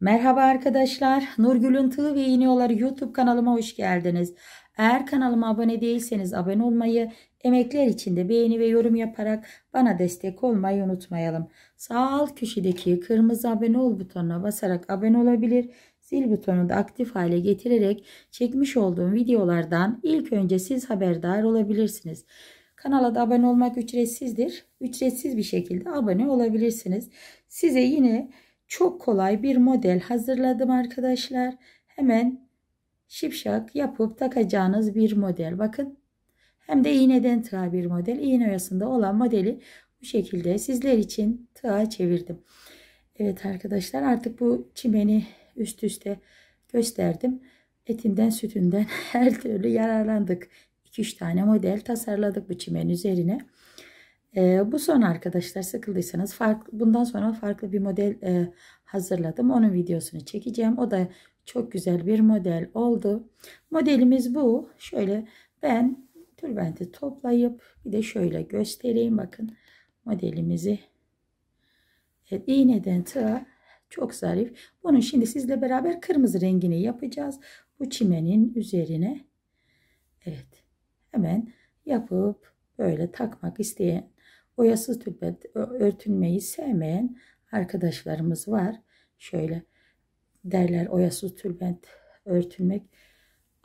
Merhaba arkadaşlar. Nurgül'ün Tığ ve İğniyoları YouTube kanalıma hoş geldiniz. Eğer kanalıma abone değilseniz abone olmayı, emekler için de beğeni ve yorum yaparak bana destek olmayı unutmayalım. Sağ alt köşedeki kırmızı abone ol butonuna basarak abone olabilir. Zil butonunu da aktif hale getirerek çekmiş olduğum videolardan ilk önce siz haberdar olabilirsiniz. Kanala da abone olmak ücretsizdir. Ücretsiz bir şekilde abone olabilirsiniz. Size yine çok kolay bir model hazırladım arkadaşlar. Hemen şipşak yapıp takacağınız bir model. Bakın hem de iğneden tığa bir model. İğne oyasında olan modeli bu şekilde sizler için tığa çevirdim. Evet arkadaşlar artık bu çimeni üst üste gösterdim. Etinden sütünden her türlü yararlandık. 2-3 tane model tasarladık bu çimen üzerine. E, bu son arkadaşlar sıkıldıysanız farklı, bundan sonra farklı bir model e, hazırladım. Onun videosunu çekeceğim. O da çok güzel bir model oldu. Modelimiz bu. Şöyle ben tülbenti toplayıp bir de şöyle göstereyim. Bakın modelimizi evet, iğneden tığa çok zarif. Bunun şimdi sizle beraber kırmızı rengini yapacağız. Bu çimenin üzerine evet hemen yapıp böyle takmak isteyen Boyasız tülbe örtünmeyi sevmeyen arkadaşlarımız var. Şöyle derler oyasız tülbent örtülmek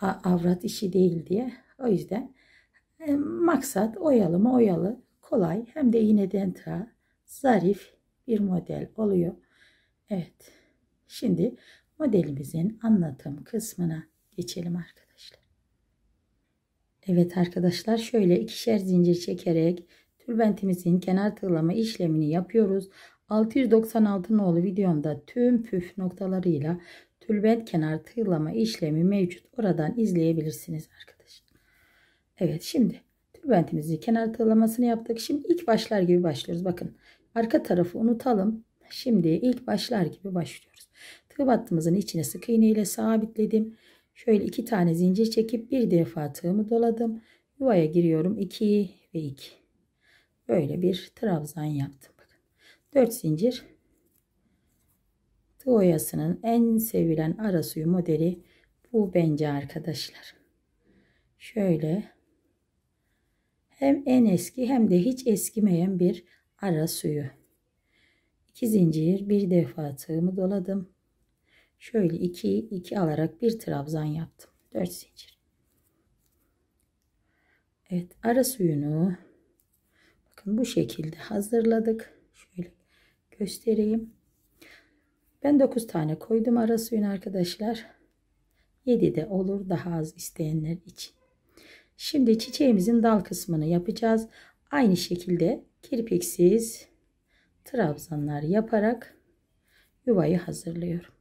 avrat işi değil diye. O yüzden e, maksat oyalı mı oyalı kolay hem de yine tıra zarif bir model oluyor. Evet şimdi modelimizin anlatım kısmına geçelim arkadaşlar. Evet arkadaşlar şöyle ikişer zincir çekerek Tülbentimizin kenar tığlama işlemini yapıyoruz. 696 nolu videomda tüm püf noktalarıyla tülbent kenar tığlama işlemi mevcut. Oradan izleyebilirsiniz arkadaşlar. Evet şimdi tülbentimizi kenar tığlamasını yaptık. Şimdi ilk başlar gibi başlıyoruz. Bakın arka tarafı unutalım. Şimdi ilk başlar gibi başlıyoruz. Tığ battımızın içine sık iğne ile sabitledim. Şöyle iki tane zincir çekip bir defa tığımı doladım. Yuvaya giriyorum. 2 ve 2 böyle bir trabzan yaptım. Bakın. 4 zincir tığ en sevilen ara suyu modeli bu bence arkadaşlar. Şöyle hem en eski hem de hiç eskimeyen bir ara suyu. 2 zincir bir defa tığımı doladım. Şöyle 2 2 alarak bir trabzan yaptım. 4 zincir. Evet ara suyunu Bakın bu şekilde hazırladık. Şöyle göstereyim. Ben 9 tane koydum ara suyun arkadaşlar. 7 de olur daha az isteyenler için. Şimdi çiçeğimizin dal kısmını yapacağız. Aynı şekilde kirpiksiz trabzanlar yaparak yuvayı hazırlıyorum.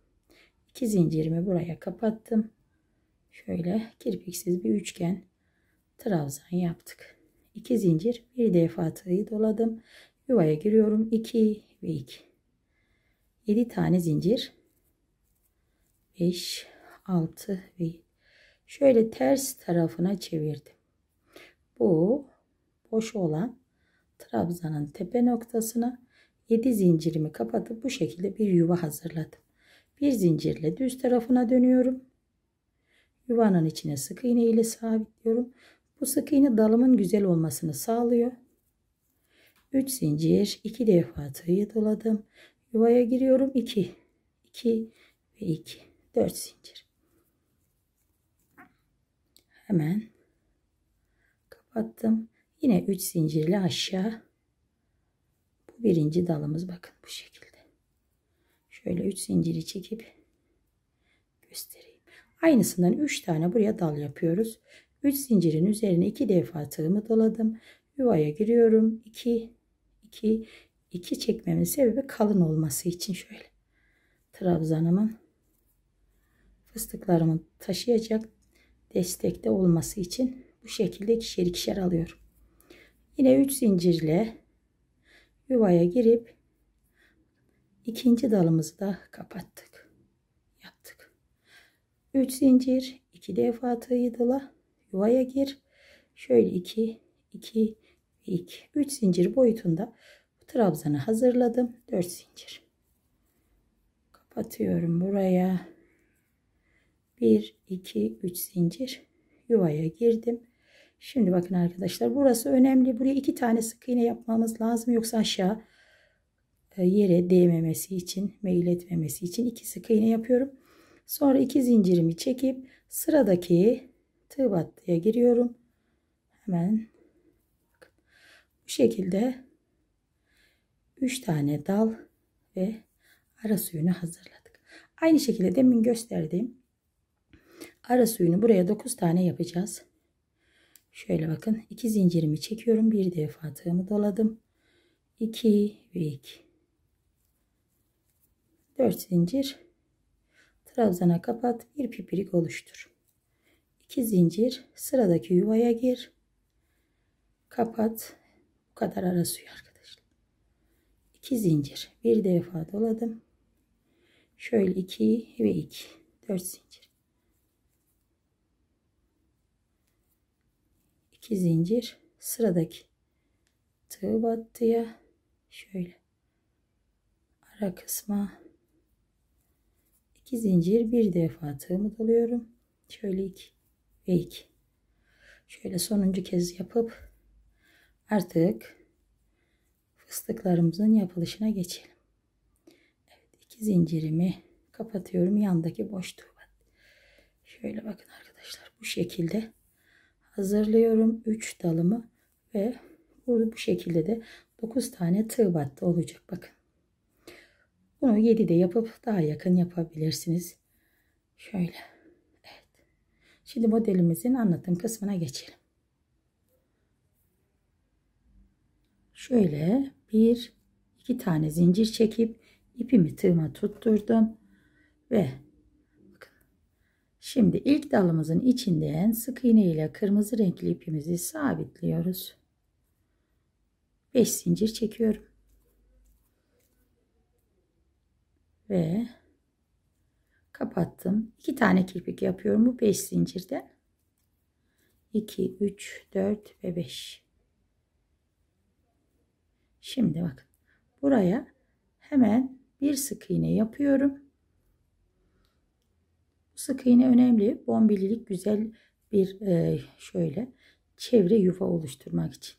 2 zincirimi buraya kapattım. Şöyle kirpiksiz bir üçgen trabzan yaptık. 2 zincir bir defa tığı doladım yuvaya giriyorum 2 ve 2 7 tane zincir 5 6 ve şöyle ters tarafına çevirdim bu boş olan trabzanın tepe noktasına 7 zincirimi kapatıp bu şekilde bir yuva hazırladım bir zincirle düz tarafına dönüyorum yuvanın içine sık iğne ile sabitliyorum bu sık iğne dalımın güzel olmasını sağlıyor. 3 zincir 2 defa tığı doladım. Yuvaya giriyorum 2 2 ve 2 4 zincir. Hemen kapattım. Yine 3 zincirle aşağı. Bu birinci dalımız bakın bu şekilde. Şöyle 3 zinciri çekip göstereyim. Aynısından 3 tane buraya dal yapıyoruz. 3 zincirin üzerine 2 defa tığımı doladım. Yuvaya giriyorum. 2 2 2 çekmemin sebebi kalın olması için şöyle. Trabzanımın fıstıklarımın taşıyacak destekte olması için bu şekilde ikişer ikişer alıyorum. Yine 3 zincirle yuvaya girip ikinci dalımızı da kapattık. Yaptık. 3 zincir, 2 defa tığı dola yuvaya gir. Şöyle 2, 2 ve 2. 3 zincir boyutunda bu trabzanı hazırladım. 4 zincir. Kapatıyorum buraya. 1, 2, 3 zincir. Yuvaya girdim. Şimdi bakın arkadaşlar burası önemli. Buraya iki tane sık iğne yapmamız lazım. Yoksa aşağı e, yere değmemesi için, meyil etmemesi için iki sık iğne yapıyorum. Sonra iki zincirimi çekip sıradaki tığ battıya giriyorum. Hemen bu şekilde 3 tane dal ve ara suyunu hazırladık. Aynı şekilde demin gösterdiğim ara suyunu buraya 9 tane yapacağız. Şöyle bakın 2 zincirimi çekiyorum. Bir defa tığımı doladım. 2 ve 2. 4 zincir trabzana kapat bir pipirik oluştur. 2 zincir sıradaki yuvaya gir kapat bu kadar ara suyu arkadaşlar 2 zincir bir defa doladım şöyle 2 ve 2 4 zincir 2 zincir sıradaki tığ battıya şöyle ara kısma 2 zincir bir defa tığımı doluyorum şöyle 2 ve Şöyle sonuncu kez yapıp artık fıstıklarımızın yapılışına geçelim. Evet, iki zincirimi kapatıyorum. Yandaki boş tuğba. Şöyle bakın arkadaşlar bu şekilde hazırlıyorum 3 dalımı ve burada bu şekilde de 9 tane tığ battı olacak bakın. Bunu de yapıp daha yakın yapabilirsiniz. Şöyle. Şimdi modelimizin anlatım kısmına geçelim. Şöyle bir iki tane zincir çekip ipimi tığıma tutturdum ve bakın şimdi ilk dalımızın içinden sık iğne ile kırmızı renkli ipimizi sabitliyoruz. 5 zincir çekiyorum. Ve kapattım. 2 tane kirpik yapıyorum bu 5 zincirde. 2 3 4 ve 5. Şimdi bakın. Buraya hemen bir sık iğne yapıyorum. Bu sık iğne önemli. Bombililik güzel bir e, şöyle çevre yuva oluşturmak için.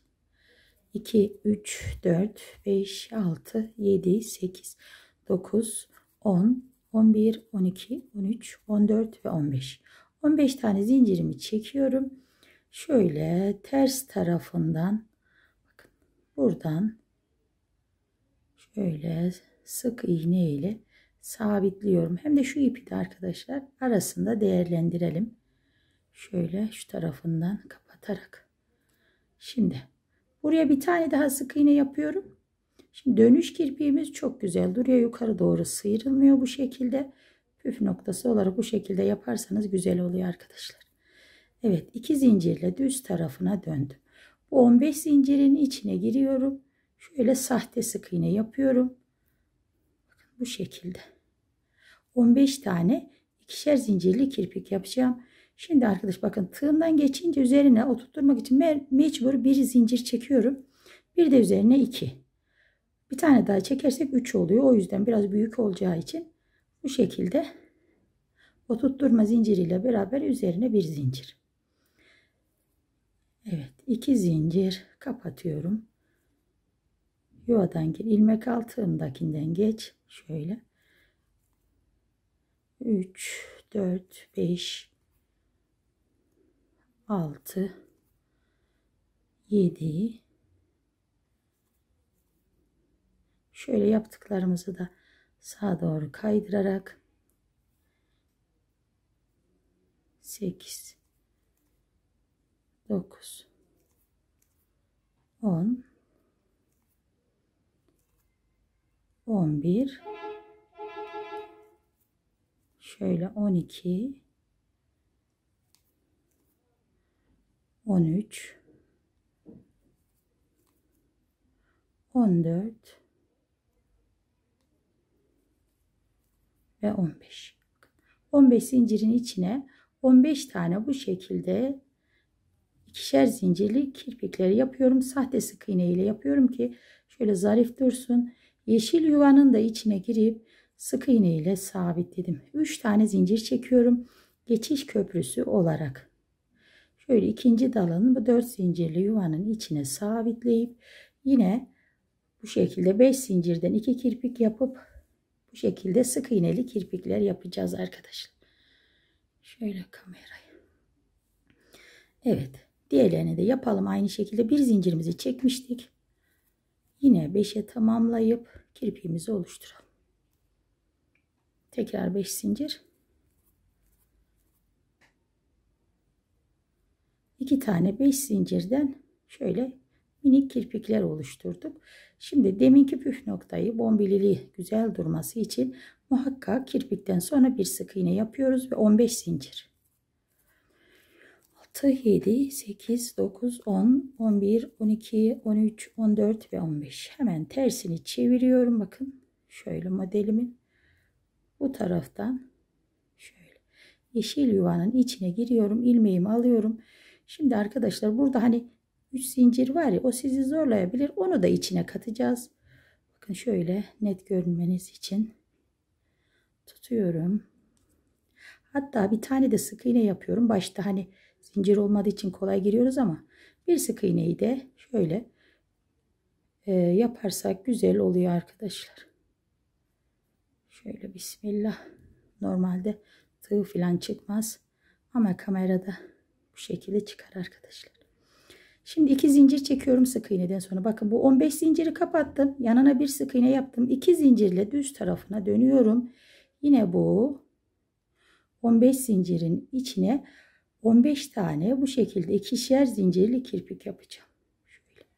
2 3 4 5 6 7 8 9 10 11, 12, 13, 14 ve 15. 15 tane zincirimi çekiyorum. Şöyle ters tarafından bakın buradan şöyle sık iğne ile sabitliyorum. Hem de şu ipi de arkadaşlar arasında değerlendirelim. Şöyle şu tarafından kapatarak. Şimdi buraya bir tane daha sık iğne yapıyorum. Şimdi dönüş kirpiğimiz çok güzel duruyor. Yukarı doğru sıyrılmıyor bu şekilde. Püf noktası olarak bu şekilde yaparsanız güzel oluyor arkadaşlar. Evet iki zincirle düz tarafına döndüm. Bu 15 zincirin içine giriyorum. Şöyle sahte sık iğne yapıyorum. Bakın bu şekilde. 15 tane ikişer zincirli kirpik yapacağım. Şimdi arkadaş bakın tığından geçince üzerine oturtturmak için mecbur bir zincir çekiyorum. Bir de üzerine iki. Bir tane daha çekersek 3 oluyor. O yüzden biraz büyük olacağı için bu şekilde oturtturma zinciriyle beraber üzerine bir zincir. Evet iki zincir kapatıyorum. Yuvadan gir. ilmek altındakinden geç. Şöyle. 3, 4, 5, 6, 7, Şöyle yaptıklarımızı da sağa doğru kaydırarak 8 9 10 11 şöyle 12 13 14 ve 15. 15 zincirin içine 15 tane bu şekilde ikişer zincirli kirpikleri yapıyorum. Sahte sık iğne ile yapıyorum ki şöyle zarif dursun. Yeşil yuvanın da içine girip sık iğne ile sabitledim. 3 tane zincir çekiyorum. Geçiş köprüsü olarak. Şöyle ikinci dalın bu 4 zincirli yuvanın içine sabitleyip yine bu şekilde 5 zincirden 2 kirpik yapıp bu şekilde sık iğneli kirpikler yapacağız arkadaşlar. Şöyle kamerayı. Evet. Diğerlerini de yapalım. Aynı şekilde bir zincirimizi çekmiştik. Yine 5'e tamamlayıp kirpiğimizi oluşturalım. Tekrar 5 zincir. 2 tane 5 zincirden şöyle minik kirpikler oluşturduk. Şimdi deminki püf noktayı bombilili güzel durması için muhakkak kirpikten sonra bir sık iğne yapıyoruz ve 15 zincir. 6, 7, 8, 9, 10, 11, 12, 13, 14 ve 15. Hemen tersini çeviriyorum. Bakın şöyle modelimin bu taraftan şöyle yeşil yuvanın içine giriyorum. ilmeğimi alıyorum. Şimdi arkadaşlar burada hani 3 zincir var ya o sizi zorlayabilir. Onu da içine katacağız. Bakın şöyle net görünmeniz için tutuyorum. Hatta bir tane de sık iğne yapıyorum. Başta hani zincir olmadığı için kolay giriyoruz ama bir sık iğneyi de şöyle e, yaparsak güzel oluyor arkadaşlar. Şöyle bismillah. Normalde tığ falan çıkmaz ama kamerada bu şekilde çıkar arkadaşlar. Şimdi iki zincir çekiyorum sık iğneden sonra. Bakın bu 15 zinciri kapattım. Yanına bir sık iğne yaptım. İki zincirle düz tarafına dönüyorum. Yine bu 15 zincirin içine 15 tane bu şekilde ikişer zincirli kirpik yapacağım. Şöyle.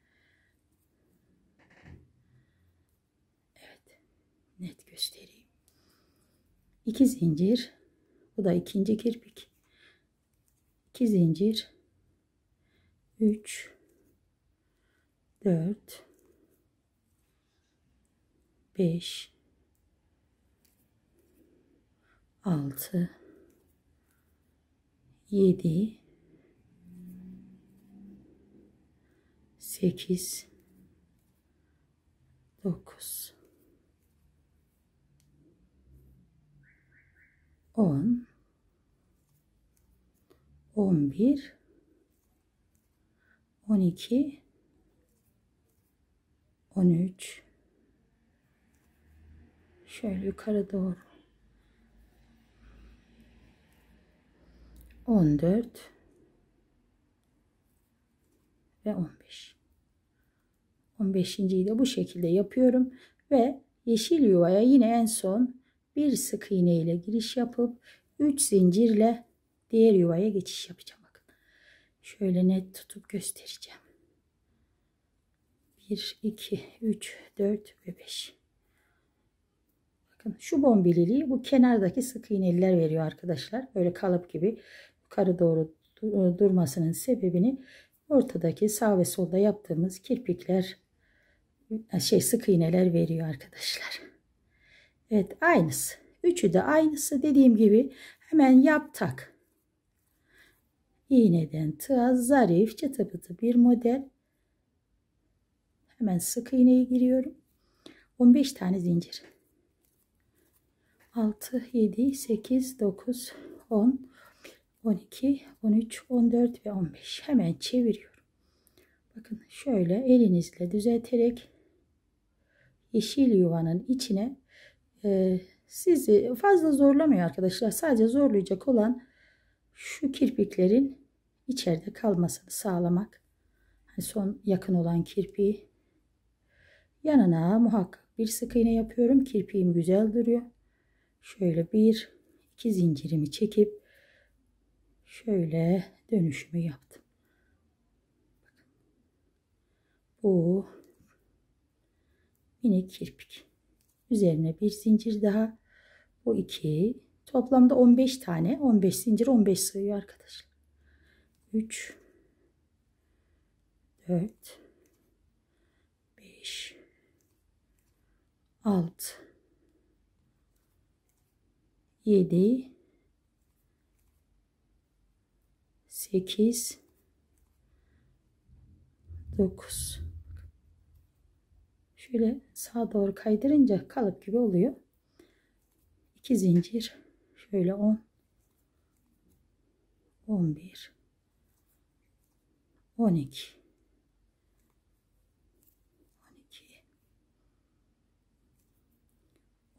Evet. Net göstereyim. 2 zincir. Bu da ikinci kirpik. 2 zincir. 3 4 5 6 7 8 9 10 11 12 13 şöyle yukarı doğru 14 ve 15 15. 15.yi de bu şekilde yapıyorum ve yeşil yuvaya yine en son bir sık iğne ile giriş yapıp 3 zincirle diğer yuvaya geçiş yapacağım Şöyle net tutup göstereceğim. 1, 2, 3, 4 ve 5. Bakın şu bombililiği bu kenardaki sık iğneliler veriyor arkadaşlar. Böyle kalıp gibi yukarı doğru e, durmasının sebebini ortadaki sağ ve solda yaptığımız kirpikler e, şey sık iğneler veriyor arkadaşlar. Evet aynısı. Üçü de aynısı dediğim gibi hemen yap tak iğneden tığa zarif çıtı bir model. Hemen sık iğneye giriyorum. 15 tane zincir. 6, 7, 8, 9, 10, 12, 13, 14 ve 15. Hemen çeviriyorum. Bakın şöyle elinizle düzelterek yeşil yuvanın içine e, sizi fazla zorlamıyor arkadaşlar. Sadece zorlayacak olan şu kirpiklerin içeride kalmasını sağlamak. Hani son yakın olan kirpiği. Yanına muhakkak bir sık iğne yapıyorum. Kirpiğim güzel duruyor. Şöyle bir iki zincirimi çekip şöyle dönüşümü yaptım. Bu minik kirpik. Üzerine bir zincir daha. Bu iki Toplamda 15 tane. 15 zincir 15 sayıyor arkadaşlar. 3 4 5 6 7 8 9 Şöyle sağa doğru kaydırınca kalıp gibi oluyor. 2 zincir Şöyle 10 11 12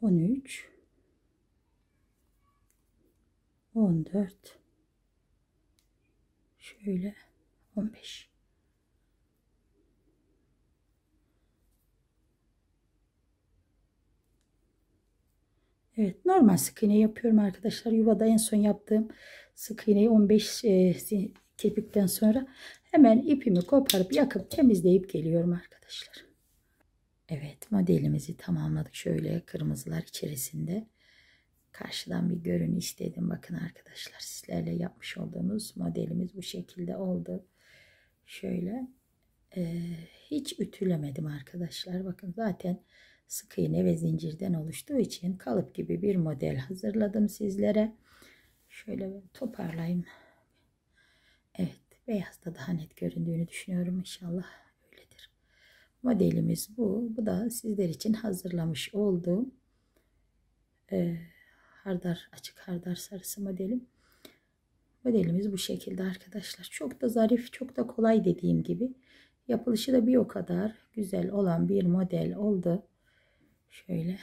12 13 14 şöyle 15 Evet normal sık iğne yapıyorum arkadaşlar. Yuvada en son yaptığım sık iğneyi 15 e, kirpikten sonra hemen ipimi koparıp yakıp temizleyip geliyorum arkadaşlar. Evet modelimizi tamamladık. Şöyle kırmızılar içerisinde. Karşıdan bir görün istedim. Bakın arkadaşlar sizlerle yapmış olduğumuz modelimiz bu şekilde oldu. Şöyle e, hiç ütülemedim arkadaşlar. Bakın zaten sık iğne ve zincirden oluştuğu için kalıp gibi bir model hazırladım sizlere. Şöyle toparlayayım. Evet beyazda daha net göründüğünü düşünüyorum inşallah öyledir. Modelimiz bu. Bu da sizler için hazırlamış olduğum e, hardar açık hardar sarısı modelim. Modelimiz bu şekilde arkadaşlar. Çok da zarif, çok da kolay dediğim gibi. Yapılışı da bir o kadar güzel olan bir model oldu şöyle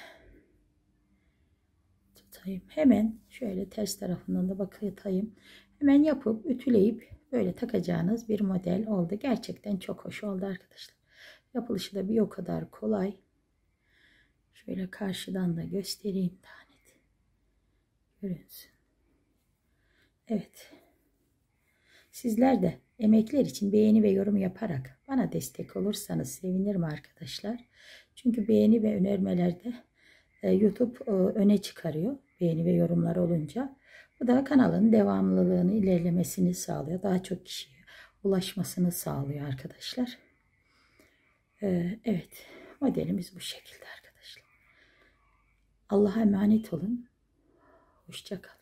tutayım. Hemen şöyle ters tarafından da bakayım. Hemen yapıp ütüleyip böyle takacağınız bir model oldu. Gerçekten çok hoş oldu arkadaşlar. Yapılışı da bir o kadar kolay. Şöyle karşıdan da göstereyim tane net. Görünsün. Evet. Sizler de emekler için beğeni ve yorum yaparak bana destek olursanız sevinirim arkadaşlar. Çünkü beğeni ve önermelerde e, YouTube e, öne çıkarıyor beğeni ve yorumlar olunca. Bu da kanalın devamlılığını, ilerlemesini sağlıyor. Daha çok kişiye ulaşmasını sağlıyor arkadaşlar. E, evet modelimiz bu şekilde arkadaşlar. Allah'a emanet olun. Hoşçakalın.